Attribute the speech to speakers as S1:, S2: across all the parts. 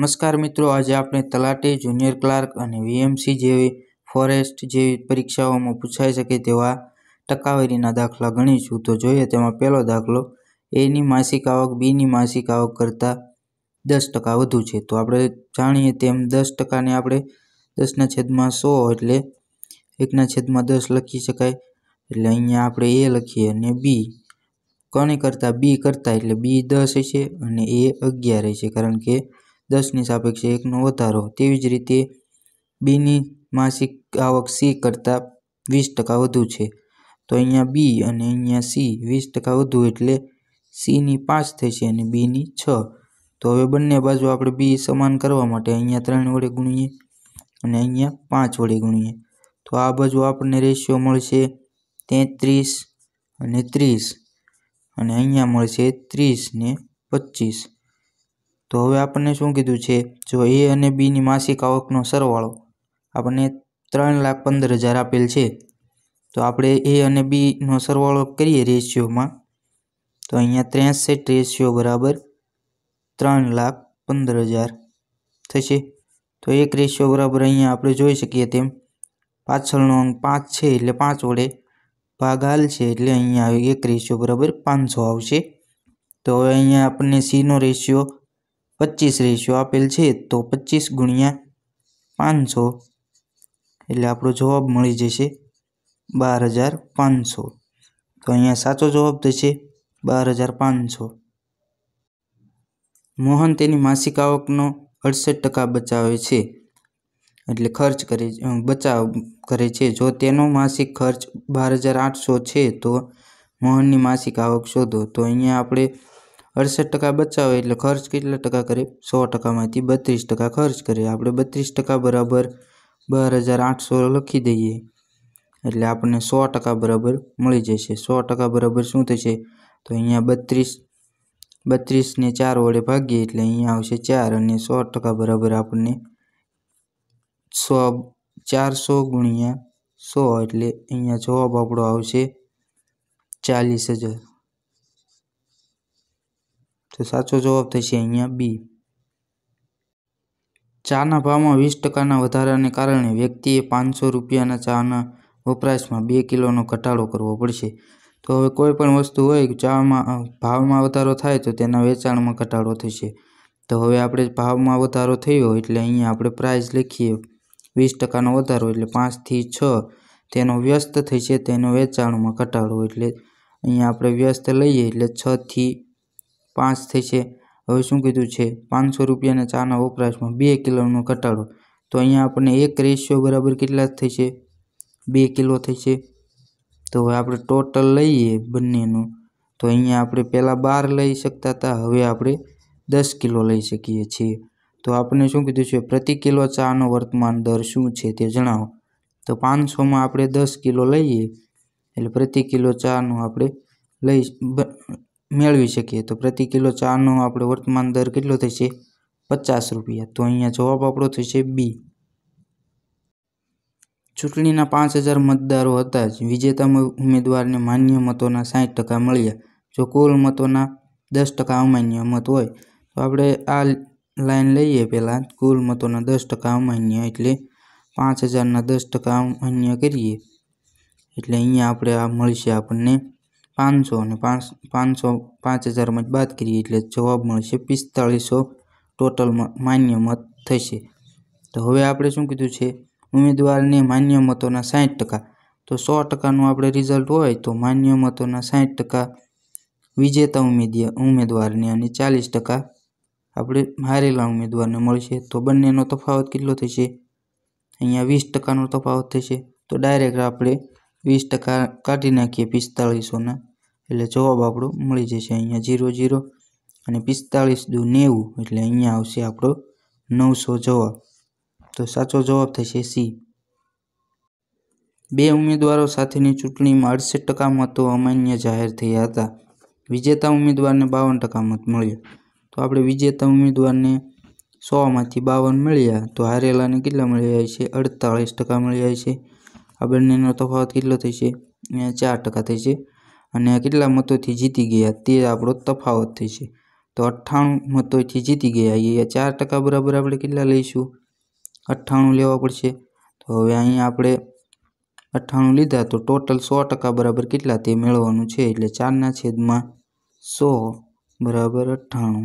S1: નમસ્કાર મિત્રો આજે આપણે તલાટી જુનિયર ક્લાર્ક અને વીએમસી જેવી ફોરેસ્ટ જેવી પરીક્ષાઓમાં પૂછાઈ શકે તેવા ટકાવારીના દાખલા ગણીશું તો જોઈએ તેમાં પહેલો દાખલો એની માસિક આવક બીની માસિક આવક કરતાં દસ ટકા વધુ છે તો આપણે જાણીએ તેમ દસ ટકાને આપણે દસના છેદમાં સો એટલે એકના છેદમાં દસ લખી શકાય એટલે અહીંયા આપણે એ લખીએ અને બી કોને કરતાં બી કરતાં એટલે બી દસ હશે અને એ અગિયાર હશે કારણ કે દસની સાપેક્ષે એકનો વધારો તેવી જ રીતે બીની માસિક આવક સી કરતાં વીસ ટકા વધુ છે તો અહીંયા બી અને અહીંયા સી વીસ ટકા વધુ એટલે સીની પાંચ થશે અને બીની છ તો હવે બંને બાજુ આપણે બી સમાન કરવા માટે અહીંયા ત્રણ વડે ગુણીએ અને અહીંયા પાંચ વડે ગુણીએ તો આ બાજુ આપણને રેશિયો મળશે તેત્રીસ અને ત્રીસ અને અહીંયા મળશે ત્રીસ ને પચીસ તો હવે આપણને શું કીધું છે જો એ અને બીની માસિક આવકનો સરવાળો આપણને ત્રણ લાખ પંદર હજાર આપેલ છે તો આપણે એ અને બીનો સરવાળો કરીએ રેશિયોમાં તો અહીંયા ત્રેસઠ રેશિયો બરાબર ત્રણ લાખ પંદર હજાર થશે તો એક રેશિયો બરાબર અહીંયા આપણે જોઈ શકીએ તેમ પાછળનો અંક પાંચ છે એટલે પાંચ વડે ભાગ હાલ છે એટલે અહીંયા એક રેશિયો બરાબર પાંચસો આવશે તો હવે અહીંયા આપણને સીનો રેશિયો પચીસ રેશિયો આપેલ છે તો પચીસ ગુણ્યા પાંચસો એટલે આપણો જવાબ મળી જશે બાર હજાર પાંચસો તો અહીંયા સાચો જવાબ થશે બાર હજાર પાંચસો મોહન તેની માસિક આવકનો અડસઠ ટકા બચાવે છે એટલે ખર્ચ કરે બચાવ કરે છે જો તેનો માસિક ખર્ચ બાર હજાર આઠસો છે તો મોહનની માસિક આવક શોધો તો અહીંયા આપણે અડસઠ ટકા બચાવે એટલે ખર્ચ કેટલા ટકા કરે સો ટકામાંથી બત્રીસ ટકા ખર્ચ કરે આપણે બત્રીસ ટકા બરાબર બાર હજાર આઠસો લખી દઈએ એટલે આપણને સો ટકા બરાબર મળી જશે સો ટકા બરાબર શું થશે તો અહીંયા બત્રીસ બત્રીસને ચાર વડે ભાગીએ એટલે અહીંયા આવશે ચાર અને સો ટકા બરાબર આપણને સો ચારસો ગુણ્યા સો એટલે અહીંયા જવાબ આપણો આવશે ચાલીસ હજાર તો સાચો જવાબ થશે અહીંયા બી ચાના ભાવમાં વીસ ટકાના વધારાને કારણે વ્યક્તિએ પાંચસો રૂપિયાના ચાના વપરાશમાં બે કિલોનો ઘટાડો કરવો પડશે તો હવે કોઈ પણ વસ્તુ હોય ચામાં ભાવમાં વધારો થાય તો તેના વેચાણમાં ઘટાડો થશે તો હવે આપણે ભાવમાં વધારો થયો એટલે અહીંયા આપણે પ્રાઇસ લખીએ વીસ ટકાનો વધારો એટલે પાંચથી છ તેનો વ્યસ્ત થશે તેનો વેચાણમાં ઘટાડો એટલે અહીંયા આપણે વ્યસ્ત લઈએ એટલે છથી પાંચ થઈ છે હવે શું કીધું છે પાંચસો રૂપિયાના ચાના વપરાશમાં બે કિલોનો ઘટાડો તો અહીંયા આપણને એક રેશિયો બરાબર કેટલા થઈ છે બે કિલો થઈ છે તો હવે આપણે ટોટલ લઈએ બંનેનું તો અહીંયા આપણે પહેલાં બાર લઈ શકતા હતા હવે આપણે દસ કિલો લઈ શકીએ છીએ તો આપણે શું કીધું છે પ્રતિ કિલો ચાનો વર્તમાન દર શું છે તે જણાવો તો પાંચસોમાં આપણે દસ કિલો લઈએ એટલે પ્રતિ કિલો ચાનો આપણે લઈ મેળવી શકીએ તો પ્રતિ કિલો ચાનો આપણે વર્તમાન દર કેટલો થશે પચાસ રૂપિયા તો અહીંયા જવાબ આપણો થશે બી ચૂંટણીના પાંચ હજાર મતદારો હતા જ વિજેતા ઉમેદવારને માન્ય મતોના સાઠ ટકા મળ્યા જો કુલ મતોના દસ ટકા અમાન્ય મત હોય તો આપણે આ લાઈન લઈએ પહેલાં કુલ મતોના દસ ટકા અમાન્ય એટલે પાંચ હજારના દસ ટકા અમાન્ય કરીએ એટલે અહીંયા આપણે આ મળશે આપણને પાંચસો અને પાંચ પાંચસો પાંચ હજારમાં જ બાદ કરીએ એટલે જવાબ મળશે પિસ્તાળીસો ટોટલમાં માન્ય મત થશે તો હવે આપણે શું કીધું છે ઉમેદવારને માન્ય મતોના સાઠ ટકા તો સો ટકાનું આપણે રિઝલ્ટ હોય તો માન્ય મતોના સાઠ ટકા વિજેતા ઉમેદિયા ઉમેદવારને અને ચાલીસ ટકા આપણે હારેલા ઉમેદવારને મળશે તો બંનેનો તફાવત કેટલો થશે અહીંયા વીસ ટકાનો તફાવત થશે તો ડાયરેક્ટ આપણે વીસ ટકા કાઢી નાખીએ પિસ્તાળીસોના એટલે જવાબ આપણો મળી જશે અહીંયા ઝીરો ઝીરો અને પિસ્તાળીસ દુ નેવું એટલે અહીંયા આવશે આપણો નવસો જવાબ તો સાચો જવાબ થશે સી બે ઉમેદવારો સાથેની ચૂંટણીમાં અડસઠ ટકા મતો અમાન્ય જાહેર થયા હતા વિજેતા ઉમેદવારને બાવન ટકા મત મળ્યો તો આપણે વિજેતા ઉમેદવારને સોમાંથી બાવન મળ્યા તો હારેલાને કેટલા મળી જાય છે અડતાળીસ ટકા મળી જાય છે આ બંનેનો તફાવત કેટલો થઈ છે ચાર ટકા થઈ છે અને કેટલા મતોથી જીતી ગયા તે આપણો તફાવત થઈ છે તો અઠ્ઠાણું મતોથી જીતી ગયા એ ચાર ટકા બરાબર આપણે કેટલા લઈશું અઠ્ઠાણું લેવા પડશે તો હવે અહીંયા આપણે અઠ્ઠાણું લીધા તો ટોટલ સો ટકા બરાબર કેટલા તે મેળવવાનું છે એટલે ચારના છેદમાં સો બરાબર અઠ્ઠાણું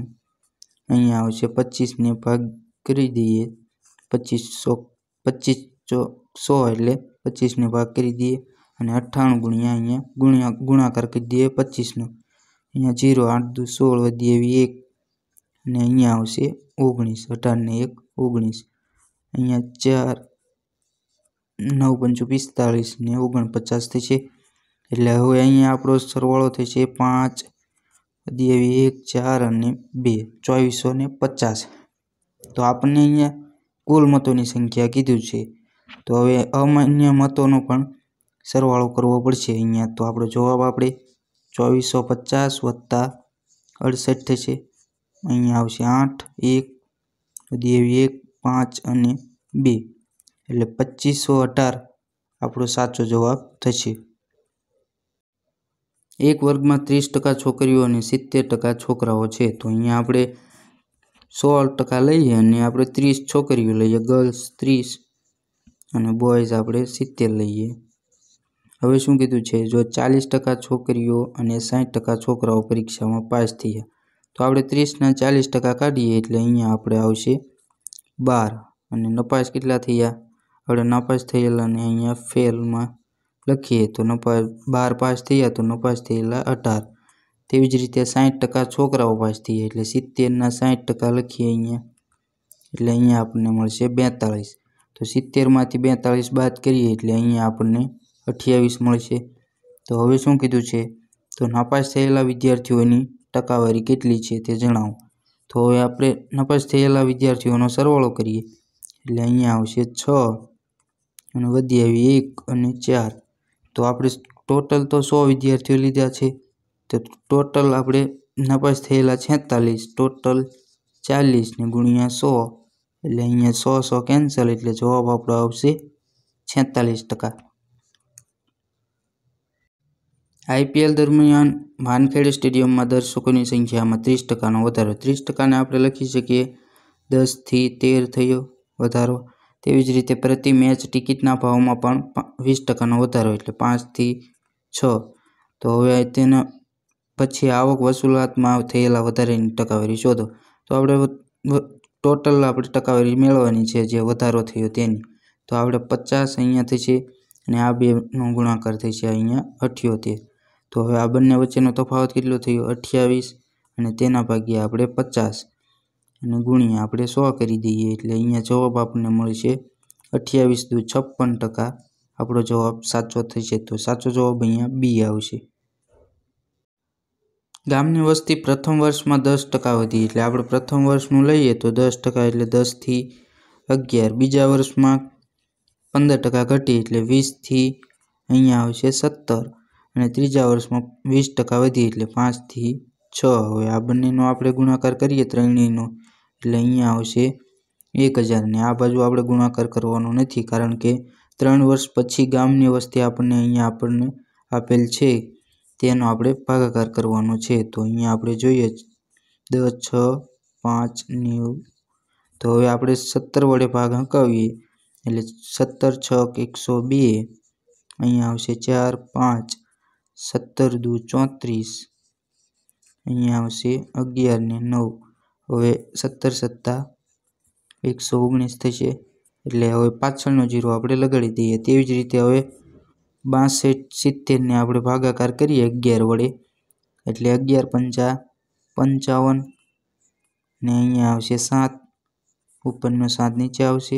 S1: અહીંયા આવશે પચીસને ભાગ કરી દઈએ પચીસ સો પચીસ ચો સો એટલે પચીસને ભાગ કરી દઈએ અને અઠ્ઠાણું ગુણ્યા અહીંયા ગુણ્યા ગુણાકાર કરી દઈએ પચીસનો અહીંયા જીરો આઠ દુ સોળ વધી એવી એક અને અહીંયા આવશે ઓગણીસ અઢારને એક ઓગણીસ અહીંયા ચાર નવ પંચું પિસ્તાળીસ ને ઓગણપચાસ થશે એટલે હવે અહીંયા આપણો સરવાળો થશે પાંચ વધી એવી એક ચાર અને બે ચોવીસો ને પચાસ તો આપણને અહીંયા કુલ મતોની સંખ્યા કીધું છે તો હવે અમાન્ય મતોનો પણ સરવાળો કરવો પડશે અહીંયા તો આપણો જવાબ આપણે ચોવીસો પચાસ વત્તા અડસઠ થશે અહીંયા આવશે આઠ એક બધી એવી એક પાંચ અને બે એટલે પચીસો અઢાર આપણો સાચો જવાબ થશે એક વર્ગમાં ત્રીસ ટકા છોકરીઓ અને સિત્તેર ટકા છોકરાઓ છે તો અહીંયા આપણે સોળ ટકા લઈએ અને આપણે ત્રીસ છોકરીઓ લઈએ ગર્લ્સ ત્રીસ અને બોયઝ આપણે સિત્તેર લઈએ હવે શું કીધું છે જો ચાલીસ ટકા છોકરીઓ અને સાઠ ટકા છોકરાઓ પરીક્ષામાં પાસ થયા તો આપણે ત્રીસના ચાલીસ ટકા કાઢીએ એટલે અહીંયા આપણે આવશે બાર અને નપાસ કેટલા થયા આપણે નપાસ થયેલા અને અહીંયા ફેલમાં લખીએ તો નપાસ બાર પાસ થયા તો નપાસ થયેલા અઢાર તેવી જ રીતે સાઠ ટકા છોકરાઓ પાસ થયા એટલે સિત્તેરના સાઠ ટકા લખીએ અહીંયા એટલે અહીંયા આપણને મળશે બેતાળીસ તો સિત્તેરમાંથી બેતાળીસ બાદ કરીએ એટલે અહીંયા આપણને અઠ્યાવીસ મળશે તો હવે શું કીધું છે તો નાપાસ થયેલા વિદ્યાર્થીઓની ટકાવારી કેટલી છે તે જણાવો તો હવે આપણે નાપાસ થયેલા વિદ્યાર્થીઓનો સરવાળો કરીએ એટલે અહીંયા આવશે છ અને વધી આવી એક અને ચાર તો આપણે ટોટલ તો સો વિદ્યાર્થીઓ લીધા છે તો ટોટલ આપણે નાપાસ થયેલા છેતાલીસ ટોટલ ચાલીસને ગુણ્યા સો એટલે અહીંયા સો સો કેન્સલ એટલે જવાબ આપણો આવશે છેતાલીસ ટકા આઈપીએલ દરમિયાન માનખેડ સ્ટેડિયમમાં દર્શકોની સંખ્યામાં ત્રીસ ટકાનો વધારો ત્રીસ ટકાને આપણે લખી શકીએ દસથી તેર થયો વધારો તેવી જ રીતે પ્રતિ મેચ ટિકિટના ભાવમાં પણ વીસ ટકાનો વધારો એટલે પાંચથી છ તો હવે તેના પછી આવક વસૂલાતમાં થયેલા વધારાની ટકાવારી શોધો તો આપણે ટોટલ આપણે ટકાવારી મેળવવાની છે જે વધારો થયો તેની તો આપણે પચાસ અહીંયાથી છે અને આ બેનો ગુણાકાર થઈ થશે અહીંયા અઠ્યોતેર તો હવે આ બંને વચ્ચેનો તફાવત કેટલો થયો અઠ્યાવીસ અને તેના ભાગ્યે આપણે પચાસ અને ગુણ્યા આપણે સો કરી દઈએ એટલે અહીંયા જવાબ આપણને મળશે અઠ્યાવીસ દુ છપ્પન ટકા આપણો જવાબ સાચો થશે તો સાચો જવાબ અહીંયા બી આવશે ગામની વસ્તી પ્રથમ વર્ષમાં દસ ટકા વધી એટલે આપણે પ્રથમ વર્ષનું લઈએ તો દસ ટકા એટલે દસથી અગિયાર બીજા વર્ષમાં પંદર ટકા ઘટી એટલે વીસથી અહીંયા આવશે સત્તર અને ત્રીજા વર્ષમાં વીસ ટકા વધી એટલે પાંચથી છ હવે આ બંનેનો આપણે ગુણાકાર કરીએ ત્રણેયનો એટલે અહીંયા આવશે એક હજારને આ બાજુ આપણે ગુણાકાર કરવાનો નથી કારણ કે ત્રણ વર્ષ પછી ગામની વસ્તી આપણને અહીંયા આપણને આપેલ છે તેનો આપણે ભાગાકાર કરવાનો છે તો અહીંયા આપણે જોઈએ દસ છ પાંચ નેવું તો હવે આપણે સત્તર વડે ભાગ હંકાવીએ એટલે સત્તર છ એકસો બે અહીંયા આવશે ચાર પાંચ સત્તર દુ ચોત્રીસ અહીંયા આવશે અગિયાર ને નવ હવે સત્તર સત્તા એકસો ઓગણીસ થશે એટલે હવે પાછળનો જીરો આપણે લગાડી દઈએ તેવી જ રીતે હવે બાસઠ સિત્તેરને આપણે ભાગાકાર કરીએ અગિયાર વડે એટલે અગિયાર પંચા પંચાવન ને અહીંયા આવશે સાત ઉપરનો સાત નીચે આવશે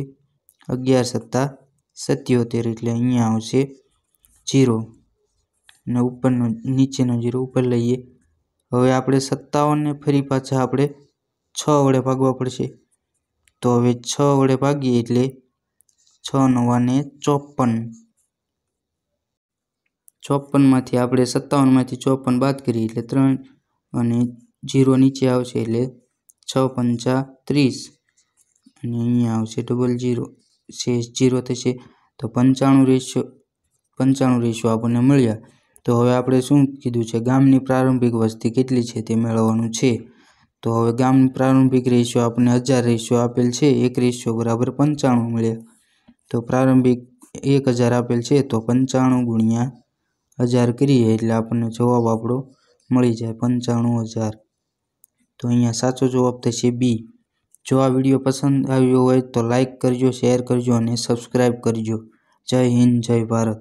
S1: અગિયાર સત્તા સત્યોતેર એટલે અહીંયા આવશે જીરો ને ઉપરનો નીચેનો જીરો ઉપર લઈએ હવે આપણે સત્તાવનને ફરી પાછા આપણે છ વડે ભાગવા પડશે તો હવે છ વડે ભાગીએ એટલે છ નવાને ચોપન ચોપનમાંથી આપણે સત્તાવનમાંથી ચોપન બાદ કરીએ એટલે ત્રણ અને જીરો નીચે આવશે એટલે છ પંચા ત્રીસ અને અહીંયા આવશે ડબલ જીરો છે જીરો થશે તો પંચાણું રેશિયો પંચાણું રેશિયો આપણને મળ્યા તો હવે આપણે શું કીધું છે ગામની પ્રારંભિક વસ્તી કેટલી છે તે મેળવવાનું છે તો હવે ગામની પ્રારંભિક રેશિયો આપણને હજાર રેશિયો આપેલ છે એક રેશિયો બરાબર પંચાણું મળ્યા તો પ્રારંભિક એક હજાર આપેલ છે તો પંચાણું ગુણ્યા હજાર કરીએ એટલે આપણને જવાબ આપણો મળી જાય પંચાણું હજાર તો અહીંયા સાચો જવાબ થશે બી જો આ વિડીયો પસંદ આવ્યો હોય તો લાઇક કરજો શેર કરજો અને સબસ્ક્રાઈબ કરજો જય હિન્દ જય ભારત